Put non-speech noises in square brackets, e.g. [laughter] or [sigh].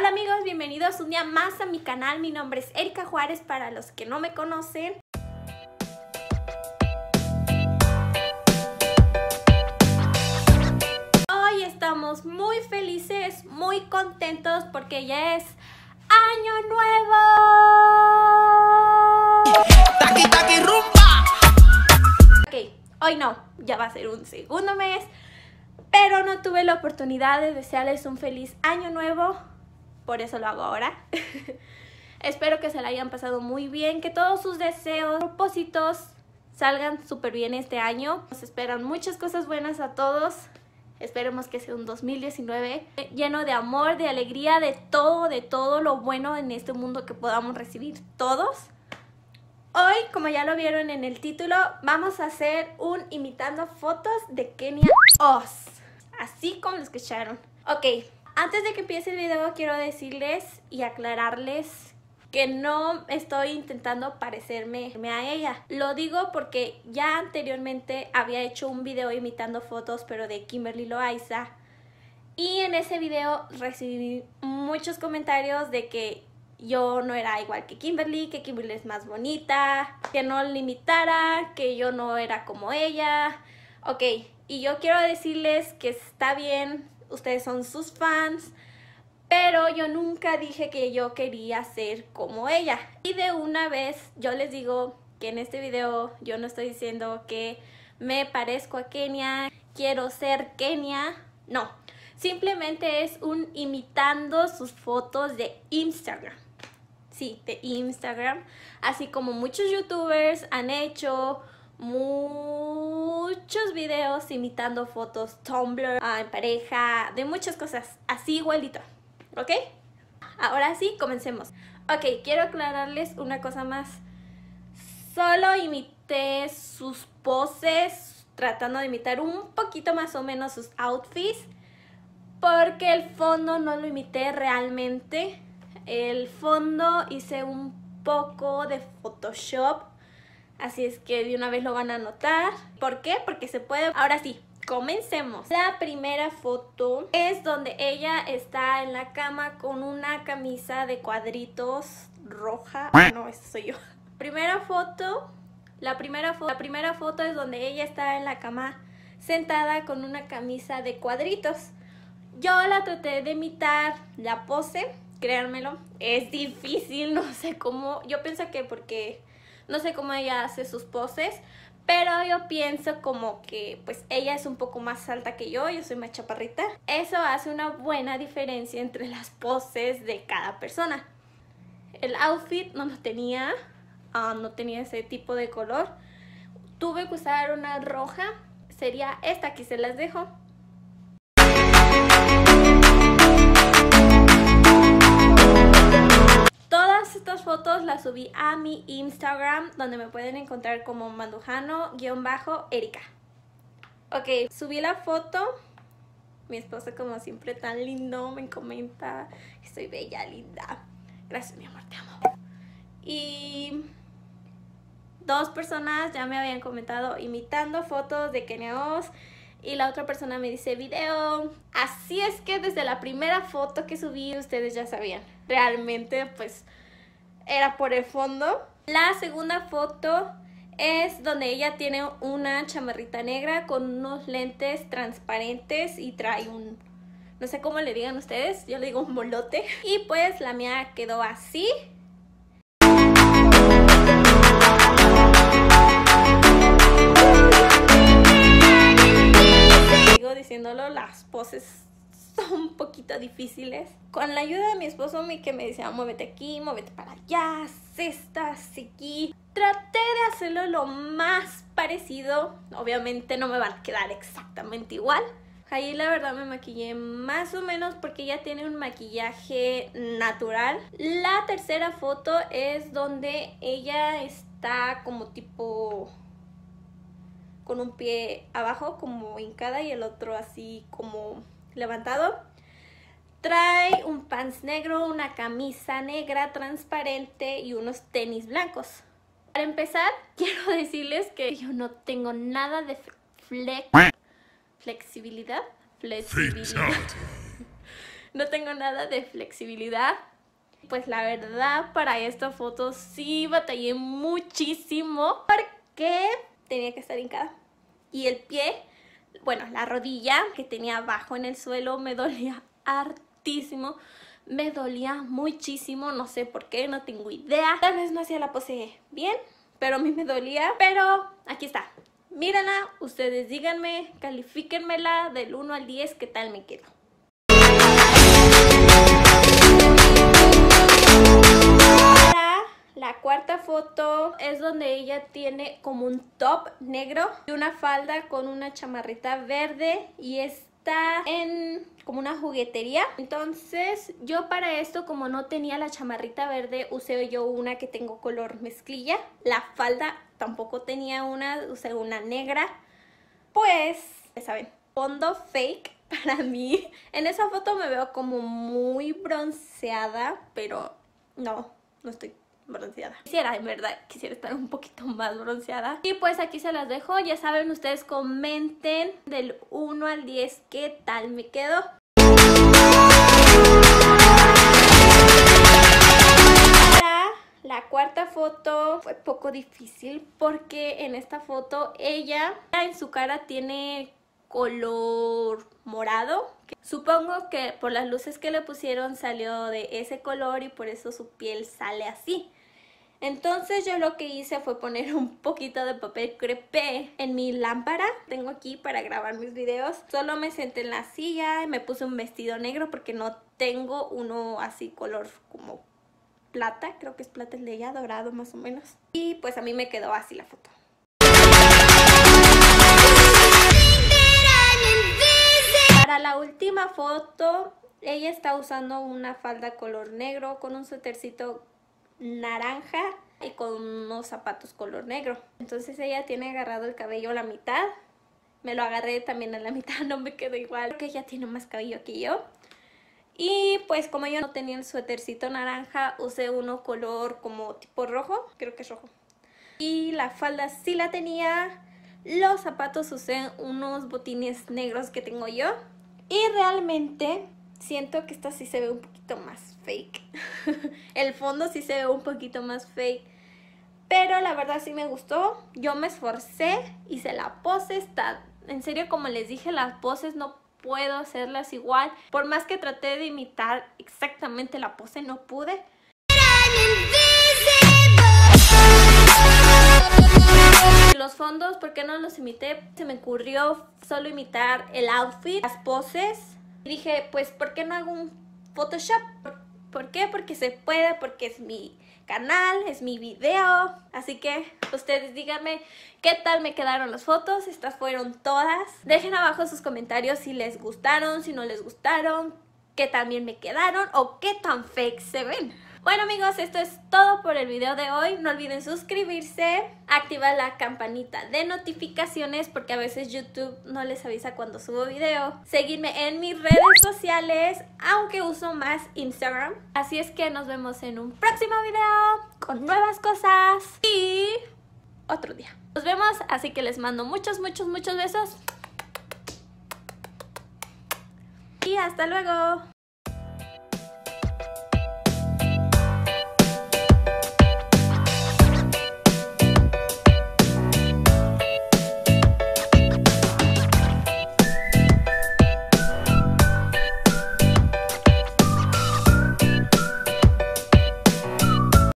Hola amigos, bienvenidos un día más a mi canal. Mi nombre es Erika Juárez para los que no me conocen. Hoy estamos muy felices, muy contentos porque ya es año nuevo. Ok, hoy no, ya va a ser un segundo mes. Pero no tuve la oportunidad de desearles un feliz año nuevo por eso lo hago ahora. [laughs] Espero que se la hayan pasado muy bien, que todos sus deseos, propósitos salgan súper bien este año. Nos esperan muchas cosas buenas a todos. Esperemos que sea un 2019 eh, lleno de amor, de alegría, de todo, de todo lo bueno en este mundo que podamos recibir todos. Hoy, como ya lo vieron en el título, vamos a hacer un imitando fotos de Kenia Oz. Así como lo escucharon. Ok, antes de que empiece el video quiero decirles y aclararles que no estoy intentando parecerme a ella. Lo digo porque ya anteriormente había hecho un video imitando fotos pero de Kimberly Loaiza y en ese video recibí muchos comentarios de que yo no era igual que Kimberly, que Kimberly es más bonita, que no imitara, que yo no era como ella. Ok, y yo quiero decirles que está bien ustedes son sus fans, pero yo nunca dije que yo quería ser como ella. Y de una vez yo les digo que en este video yo no estoy diciendo que me parezco a Kenia, quiero ser Kenia, no. Simplemente es un imitando sus fotos de Instagram. Sí, de Instagram. Así como muchos youtubers han hecho muchos videos imitando fotos Tumblr, ah, en pareja, de muchas cosas, así igualito, ¿ok? Ahora sí, comencemos. Ok, quiero aclararles una cosa más. Solo imité sus poses, tratando de imitar un poquito más o menos sus outfits, porque el fondo no lo imité realmente. El fondo hice un poco de Photoshop Así es que de una vez lo van a notar. ¿Por qué? Porque se puede... Ahora sí, comencemos. La primera foto es donde ella está en la cama con una camisa de cuadritos roja. No, esta soy yo. Primera foto, la primera, la primera foto es donde ella está en la cama sentada con una camisa de cuadritos. Yo la traté de imitar la pose, créanmelo, es difícil, [laughs] no sé cómo, yo pienso que porque no sé cómo ella hace sus poses, pero yo pienso como que pues ella es un poco más alta que yo, yo soy más chaparrita. Eso hace una buena diferencia entre las poses de cada persona. El outfit no lo tenía, ah, no tenía ese tipo de color. Tuve que usar una roja, sería esta, aquí se las dejo. estas fotos las subí a mi Instagram, donde me pueden encontrar como mandujano-erika. Ok, subí la foto. Mi esposo, como siempre, tan lindo, me comenta que soy bella, linda. Gracias, mi amor, te amo. Y dos personas ya me habían comentado imitando fotos de Keneos y la otra persona me dice video. Así es que desde la primera foto que subí ustedes ya sabían. Realmente pues era por el fondo. La segunda foto es donde ella tiene una chamarrita negra con unos lentes transparentes y trae un, no sé cómo le digan ustedes, yo le digo un molote. Y pues la mía quedó así. Sigo diciéndolo, las poses [laughs] un poquito difíciles. Con la ayuda de mi esposo que me decía, muévete aquí, muévete para allá, cesta, aquí. Traté de hacerlo lo más parecido. Obviamente no me va a quedar exactamente igual. Ahí la verdad me maquillé más o menos porque ya tiene un maquillaje natural. La tercera foto es donde ella está como tipo con un pie abajo como hincada y el otro así como levantado. Trae un pants negro, una camisa negra transparente y unos tenis blancos. Para empezar, [laughs] quiero decirles que yo no tengo nada de flex flexibilidad. Flexibilidad. [laughs] no tengo nada de flexibilidad. Pues la verdad, para esta foto sí batallé muchísimo porque tenía que estar hincada. Y el pie bueno, la rodilla que tenía abajo en el suelo me dolía [laughs] hartísimo. Me dolía muchísimo, no sé por qué, no tengo idea. Tal vez no hacía la pose bien, pero a mí me dolía. Pero aquí está. Mírenla, ustedes díganme, califíquenmela del 1 al 10 qué tal me quedo. La cuarta foto es donde ella tiene como un top negro y una falda con una chamarrita verde y está en como una juguetería. Entonces yo para esto como no tenía la chamarrita verde usé yo una que tengo color mezclilla. La falda tampoco tenía una, usé una negra. Pues, ya saben, fondo fake [laughs] para mí. En esa foto me veo como muy bronceada, pero no, no estoy bronceada. Quisiera, en verdad, quisiera estar un poquito más bronceada. Y pues aquí se las dejo. Ya saben, ustedes comenten del 1 al 10 qué tal me quedo. La cuarta foto fue poco difícil porque en esta foto ella en su cara tiene color morado. Supongo que por las luces que le pusieron salió de ese color y por eso su piel sale así. Entonces yo lo que hice fue poner un poquito de papel crepé en mi lámpara. Tengo aquí para grabar mis videos. Solo me senté en la silla y me puse un vestido negro porque no tengo uno así color como plata. Creo que es plata el de ella, dorado más o menos. Y pues a mí me quedó así la foto. Para la última foto, ella está usando una falda color negro con un suétercito naranja y con unos zapatos color negro. Entonces ella tiene agarrado el cabello a la mitad. Me lo agarré también a la [laughs] mitad, no me quedó igual porque ella tiene más cabello que yo. Y pues como yo no tenía el suétercito naranja, usé uno color como tipo rojo, creo que es rojo. Y la falda sí la tenía. Los zapatos usé unos botines negros que tengo yo. Y realmente siento que esta sí se ve un poquito más [laughs] el fondo sí se ve un poquito más fake. Pero la verdad sí me gustó. Yo me esforcé, hice la pose. Está, en serio, como les dije, las poses no puedo hacerlas igual. Por más que traté de imitar exactamente la pose, no pude. Los fondos, ¿por qué no los imité? Se me ocurrió solo imitar el outfit, las poses. dije, pues, ¿por qué no hago un Photoshop? ¿Por qué? Porque se puede, porque es mi canal, es mi video. Así que ustedes díganme qué tal me quedaron las fotos. Estas fueron todas. Dejen abajo sus comentarios si les gustaron, si no les gustaron, qué también me quedaron o qué tan fake se ven. Bueno amigos, esto es todo por el video de hoy. No olviden suscribirse, activar la campanita de notificaciones porque a veces YouTube no les avisa cuando subo video. Seguirme en mis redes sociales, aunque uso más Instagram. Así es que nos vemos en un próximo video con nuevas cosas y otro día. Nos vemos, así que les mando muchos, muchos, muchos besos. Y hasta luego.